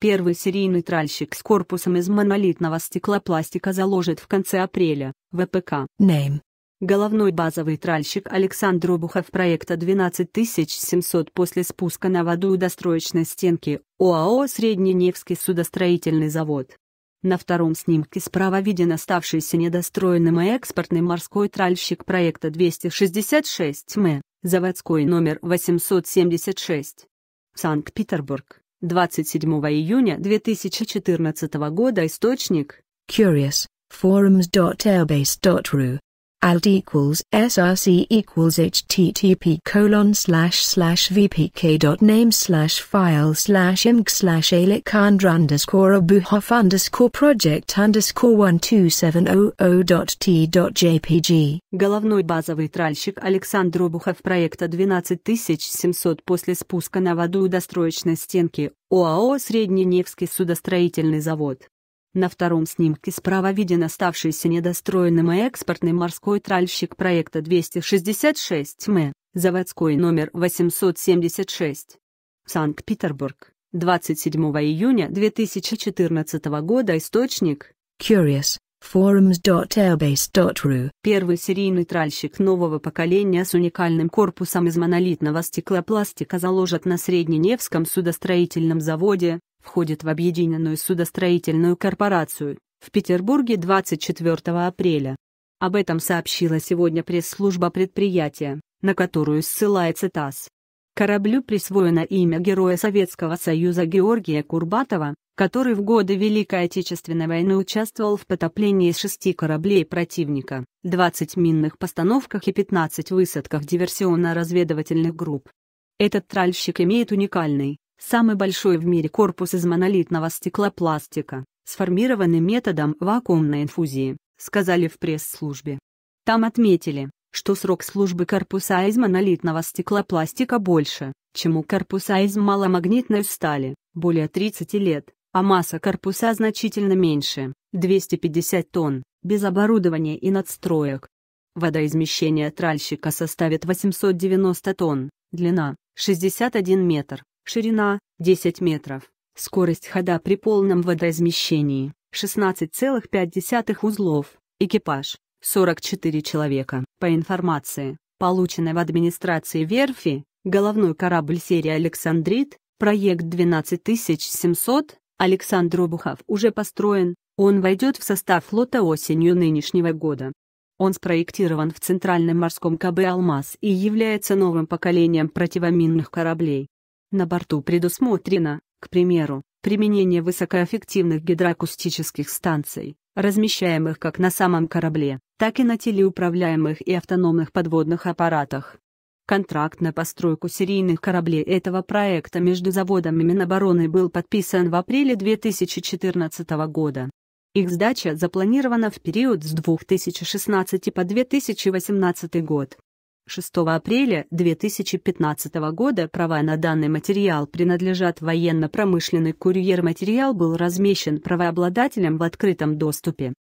Первый серийный тральщик с корпусом из монолитного стеклопластика заложит в конце апреля, ВПК. Name. Головной базовый тральщик Александр Обухов проекта 12700 после спуска на воду у достроечной стенки ОАО «Средний судостроительный завод». На втором снимке справа виден оставшийся недостроенным и экспортный морской тральщик проекта 266 м, заводской номер 876. Санкт-Петербург. 27 июня 2014 года источник curious forums.airbase.ru alt equals src equals http colon slash slash vpk.name slash file slash img slash alicandra underscore abuhoff underscore project underscore 12700.t.jpg Головной базовый тральщик Александр Обухов проекта 12700 после спуска на воду у достроечной стенки ОАО «Средний Невский судостроительный завод». На втором снимке справа виден оставшийся недостроенным и экспортный морской тральщик проекта 266 М, заводской номер 876. Санкт-Петербург, 27 июня 2014 года Источник Curious forums.airbase.ru Первый серийный тральщик нового поколения с уникальным корпусом из монолитного стеклопластика заложат на Средненевском судостроительном заводе, входит в Объединенную судостроительную корпорацию в Петербурге 24 апреля. Об этом сообщила сегодня пресс-служба предприятия, на которую ссылается ТАСС. Кораблю присвоено имя Героя Советского Союза Георгия Курбатова, который в годы Великой Отечественной войны участвовал в потоплении шести кораблей противника, 20 минных постановках и 15 высадках диверсионно-разведывательных групп. Этот тральщик имеет уникальный, Самый большой в мире корпус из монолитного стеклопластика, сформированный методом вакуумной инфузии, сказали в пресс-службе. Там отметили, что срок службы корпуса из монолитного стеклопластика больше, чем у корпуса из маломагнитной стали, более 30 лет, а масса корпуса значительно меньше, 250 тонн, без оборудования и надстроек. Водоизмещение тральщика составит 890 тонн, длина – 61 метр, ширина 10 метров, скорость хода при полном водоизмещении 16,5 узлов, экипаж 44 человека. По информации, полученной в администрации верфи, головной корабль серии «Александрит», проект 12700, Александр Обухов уже построен, он войдет в состав флота осенью нынешнего года. Он спроектирован в Центральном морском КБ «Алмаз» и является новым поколением противоминных кораблей. На борту предусмотрено, к примеру, применение высокоэффективных гидроакустических станций, размещаемых как на самом корабле, так и на телеуправляемых и автономных подводных аппаратах. Контракт на постройку серийных кораблей этого проекта между заводами Минобороны был подписан в апреле 2014 года. Их сдача запланирована в период с 2016 по 2018 год. 6 апреля 2015 года права на данный материал принадлежат военно-промышленный курьер-материал был размещен правообладателем в открытом доступе.